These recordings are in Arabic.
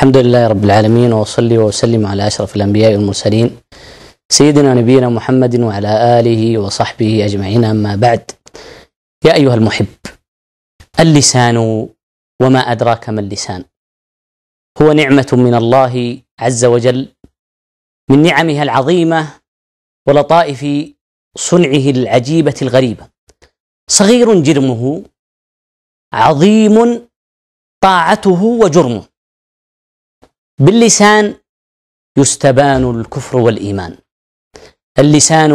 الحمد لله رب العالمين وأصلي وأسلم على أشرف الأنبياء والمرسلين سيدنا نبينا محمد وعلى آله وصحبه أجمعين أما بعد يا أيها المحب اللسان وما أدراك ما اللسان هو نعمة من الله عز وجل من نعمها العظيمة ولطائف صنعه العجيبة الغريبة صغير جرمه عظيم طاعته وجرمه باللسان يستبان الكفر والايمان اللسان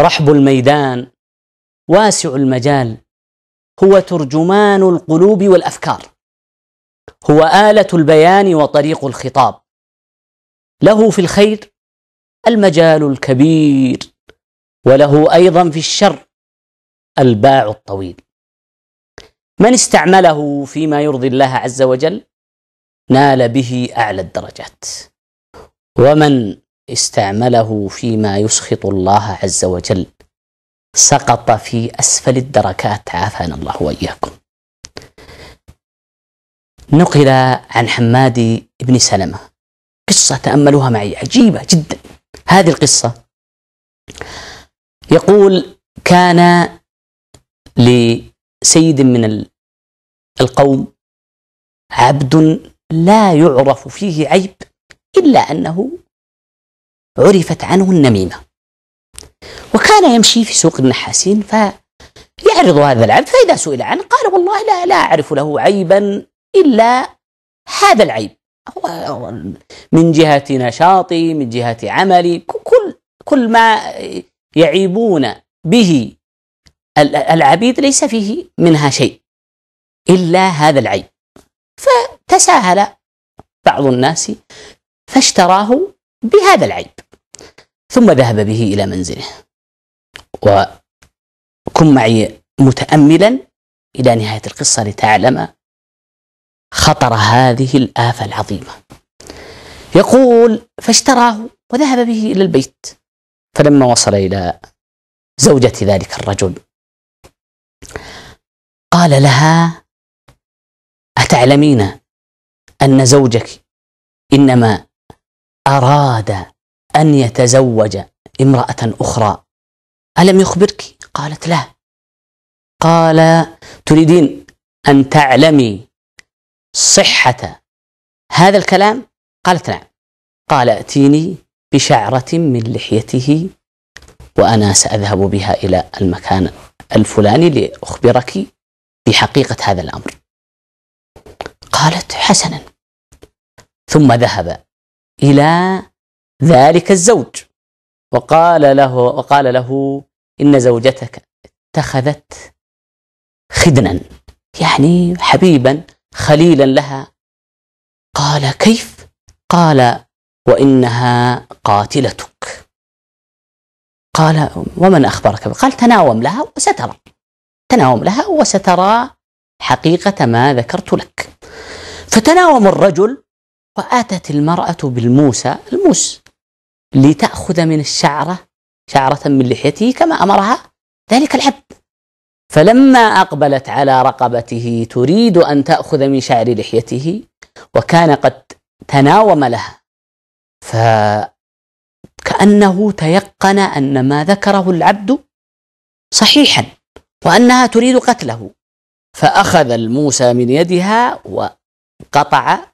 رحب الميدان واسع المجال هو ترجمان القلوب والافكار هو اله البيان وطريق الخطاب له في الخير المجال الكبير وله ايضا في الشر الباع الطويل من استعمله فيما يرضي الله عز وجل نال به اعلى الدرجات ومن استعمله فيما يسخط الله عز وجل سقط في اسفل الدركات عافانا الله واياكم نقل عن حماد بن سلمه قصه تاملوها معي عجيبه جدا هذه القصه يقول كان لسيد من القوم عبد لا يعرف فيه عيب إلا أنه عرفت عنه النميمة وكان يمشي في سوق النحاسين فيعرض هذا العبد فإذا سئل عنه قال والله لا لا أعرف له عيبا إلا هذا العيب من جهة نشاطي من جهة عملي كل كل ما يعيبون به العبيد ليس فيه منها شيء إلا هذا العيب ف تساهل بعض الناس فاشتراه بهذا العيب ثم ذهب به إلى منزله وكن معي متأملا إلى نهاية القصة لتعلم خطر هذه الآفة العظيمة يقول فاشتراه وذهب به إلى البيت فلما وصل إلى زوجة ذلك الرجل قال لها أتعلمين أن زوجك إنما أراد أن يتزوج امرأة أخرى ألم يخبرك؟ قالت لا قال تريدين أن تعلمي صحة هذا الكلام؟ قالت نعم قال أتيني بشعرة من لحيته وأنا سأذهب بها إلى المكان الفلاني لأخبرك بحقيقة هذا الأمر قالت حسنا ثم ذهب إلى ذلك الزوج وقال له وقال له إن زوجتك اتخذت خدنا يعني حبيبا خليلا لها قال كيف قال وإنها قاتلتك قال ومن أخبرك قال تناوم لها وسترى تناوم لها وسترى حقيقة ما ذكرت لك فتناوم الرجل وأتت المرأة بالموسى الموس لتأخذ من الشعرة شعرة من لحيته كما أمرها ذلك العبد فلما أقبلت على رقبته تريد أن تأخذ من شعر لحيته وكان قد تناوم لها فكأنه تيقن أن ما ذكره العبد صحيحا وأنها تريد قتله فأخذ الموسى من يدها وقطع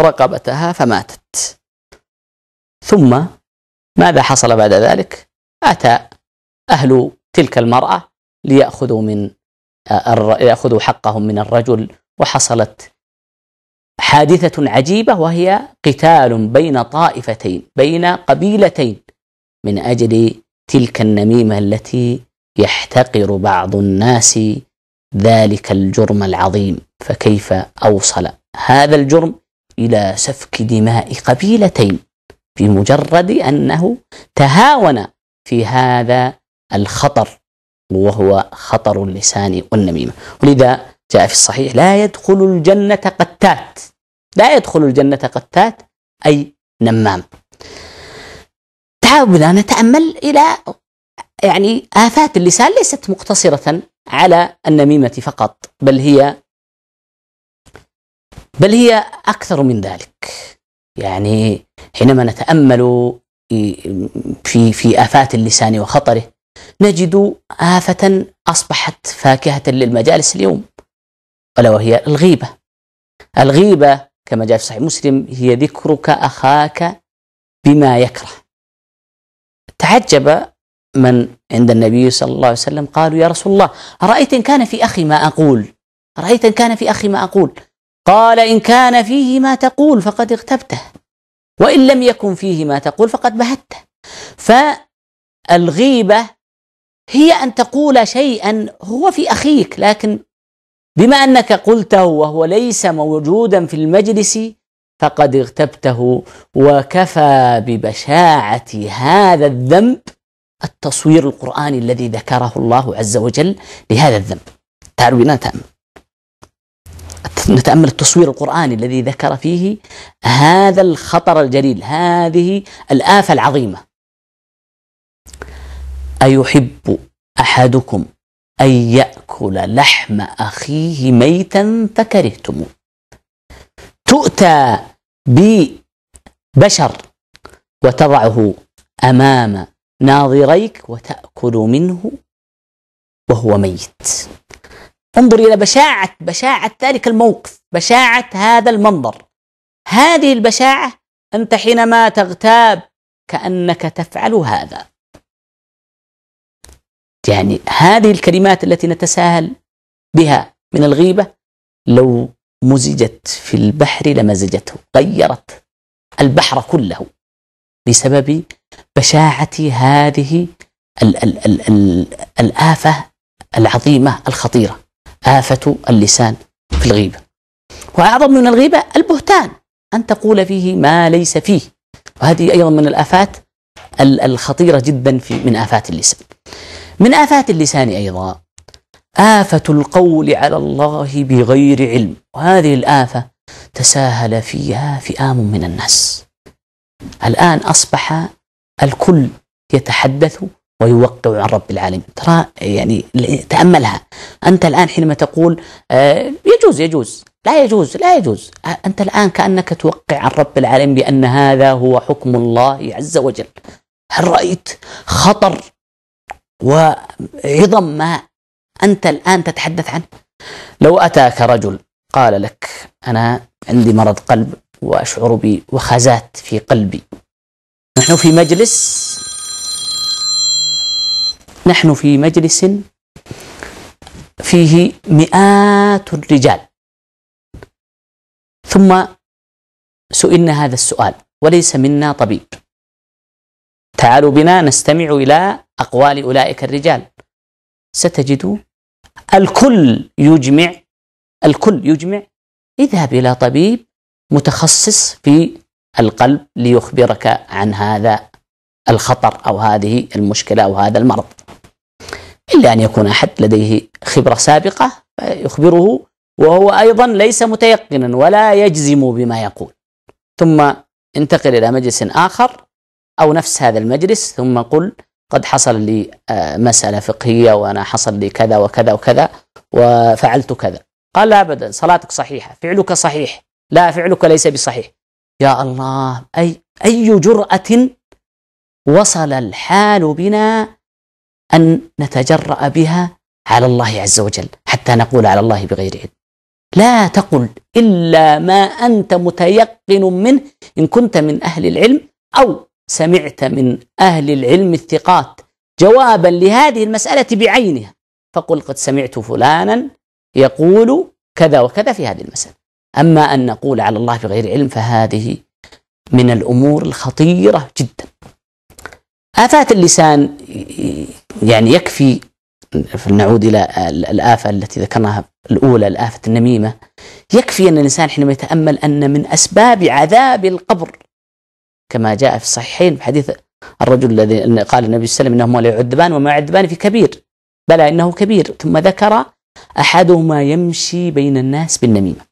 رقبتها فماتت ثم ماذا حصل بعد ذلك أتى أهل تلك المرأة ليأخذوا من آه، يأخذوا حقهم من الرجل وحصلت حادثة عجيبة وهي قتال بين طائفتين بين قبيلتين من أجل تلك النميمة التي يحتقر بعض الناس ذلك الجرم العظيم فكيف أوصل هذا الجرم إلى سفك دماء قبيلتين بمجرد أنه تهاون في هذا الخطر وهو خطر اللسان والنميمة ولذا جاء في الصحيح لا يدخل الجنة قتات لا يدخل الجنة قتات أي نمام تعالوا نتأمل إلى يعني آفات اللسان ليست مقتصرة على النميمة فقط بل هي بل هي أكثر من ذلك يعني حينما نتأمل في في آفات اللسان وخطره نجد آفة أصبحت فاكهة للمجالس اليوم ألا وهي الغيبة الغيبة كما جاء في صحيح مسلم هي ذكرك أخاك بما يكره تعجب من عند النبي صلى الله عليه وسلم قالوا يا رسول الله أرأيت إن كان في أخي ما أقول أرأيت إن كان في أخي ما أقول قال إن كان فيه ما تقول فقد اغتبته وإن لم يكن فيه ما تقول فقد بهته فالغيبة هي أن تقول شيئا هو في أخيك لكن بما أنك قلته وهو ليس موجودا في المجلس فقد اغتبته وكفى ببشاعة هذا الذنب التصوير القرآني الذي ذكره الله عز وجل لهذا الذنب تعالوا نتأمل نتامل التصوير القراني الذي ذكر فيه هذا الخطر الجليل هذه الافه العظيمه ايحب احدكم ان ياكل لحم اخيه ميتا فكرهتموه تؤتى ببشر وتضعه امام ناظريك وتاكل منه وهو ميت انظر إلى بشاعة بشاعة ذلك الموقف بشاعة هذا المنظر هذه البشاعة أنت حينما تغتاب كأنك تفعل هذا يعني هذه الكلمات التي نتساهل بها من الغيبة لو مزجت في البحر لمزجته غيرت البحر كله بسبب بشاعة هذه الآفة العظيمة الخطيرة آفة اللسان في الغيبة وأعظم من الغيبة البهتان أن تقول فيه ما ليس فيه وهذه أيضا من الآفات الخطيرة جدا في من آفات اللسان من آفات اللسان أيضا آفة القول على الله بغير علم وهذه الآفة تساهل فيها فئام من الناس الآن أصبح الكل يتحدث ويوقع عن رب العالمين ترى يعني تأملها أنت الآن حينما تقول آه، يجوز يجوز لا يجوز لا يجوز آه، أنت الآن كأنك توقع عن رب العالمين بأن هذا هو حكم الله عز وجل هل رأيت خطر وعظم ما أنت الآن تتحدث عنه لو أتاك رجل قال لك أنا عندي مرض قلب وأشعر بوخزات في قلبي نحن في مجلس نحن في مجلس فيه مئات الرجال ثم سئلنا هذا السؤال وليس منا طبيب تعالوا بنا نستمع إلى أقوال أولئك الرجال ستجد الكل يجمع الكل يجمع اذهب إلى طبيب متخصص في القلب ليخبرك عن هذا الخطر أو هذه المشكلة أو هذا المرض إلا أن يكون أحد لديه خبرة سابقة يخبره وهو أيضا ليس متيقنا ولا يجزم بما يقول ثم انتقل إلى مجلس آخر أو نفس هذا المجلس ثم قل قد حصل لي آه، مسألة فقهية وأنا حصل لي كذا وكذا وكذا وفعلت كذا قال لا أبدا صلاتك صحيحة فعلك صحيح لا فعلك ليس بصحيح يا الله أي أي جرأة وصل الحال بنا أن نتجرأ بها على الله عز وجل حتى نقول على الله بغير علم لا تقل إلا ما أنت متيقن منه إن كنت من أهل العلم أو سمعت من أهل العلم الثقات جوابا لهذه المسألة بعينها فقل قد سمعت فلانا يقول كذا وكذا في هذه المسألة أما أن نقول على الله بغير علم فهذه من الأمور الخطيرة جدا آفات اللسان يعني يكفي نعود إلى الآفة التي ذكرناها الأولى الآفة النميمة يكفي أن الإنسان حينما يتأمل أن من أسباب عذاب القبر كما جاء في الصحيحين في حديث الرجل الذي قال النبي صلى الله عليه وسلم إنهما لا يعذبان وما يعذبان في كبير بلى إنه كبير ثم ذكر أحدهما يمشي بين الناس بالنميمة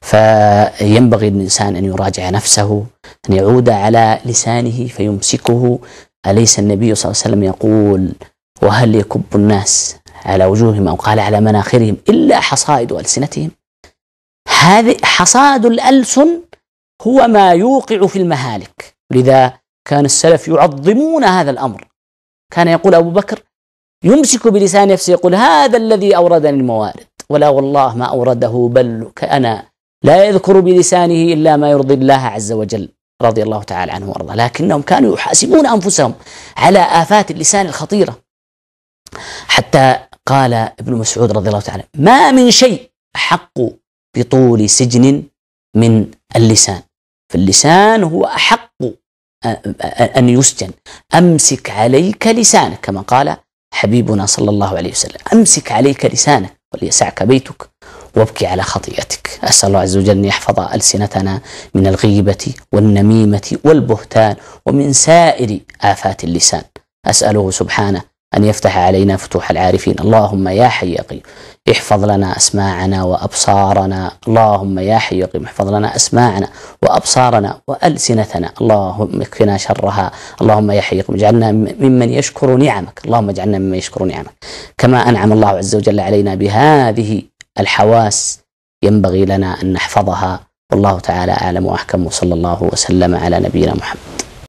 فينبغي للإنسان أن يراجع نفسه أن يعود على لسانه فيمسكه أليس النبي صلى الله عليه وسلم يقول وهل يكب الناس على وجوههم أو قال على مناخرهم إلا حصائد ألسنتهم هذه حصاد الألسن هو ما يوقع في المهالك لذا كان السلف يعظمون هذا الأمر كان يقول أبو بكر يمسك بلسان نفسه يقول هذا الذي أوردني الموارد ولا والله ما أورده بل كأنا لا يذكر بلسانه إلا ما يرضي الله عز وجل رضي الله تعالى عنه وارضاه لكنهم كانوا يحاسبون انفسهم على افات اللسان الخطيره حتى قال ابن مسعود رضي الله تعالى ما من شيء احق بطول سجن من اللسان فاللسان هو احق ان يسجن امسك عليك لسانك كما قال حبيبنا صلى الله عليه وسلم امسك عليك لسانك وليسعك بيتك وابكي على خطيئتك أسأل الله عز وجل أن يحفظ ألسنتنا من الغيبة والنميمة والبهتان ومن سائر آفات اللسان أسأله سبحانه أن يفتح علينا فتوح العارفين اللهم يا حي يا قيوم احفظ لنا أسماعنا وأبصارنا اللهم يا حي يا قيوم احفظ لنا أسماعنا وأبصارنا وألسنتنا اللهم اكفنا شرها اللهم يا حي يا قيوم اجعلنا ممن يشكر نعمك اللهم اجعلنا ممن يشكر نعمك كما أنعم الله عز وجل علينا بهذه الحواس ينبغي لنا أن نحفظها والله تعالى أعلم وأحكم وصلى الله وسلم على نبينا محمد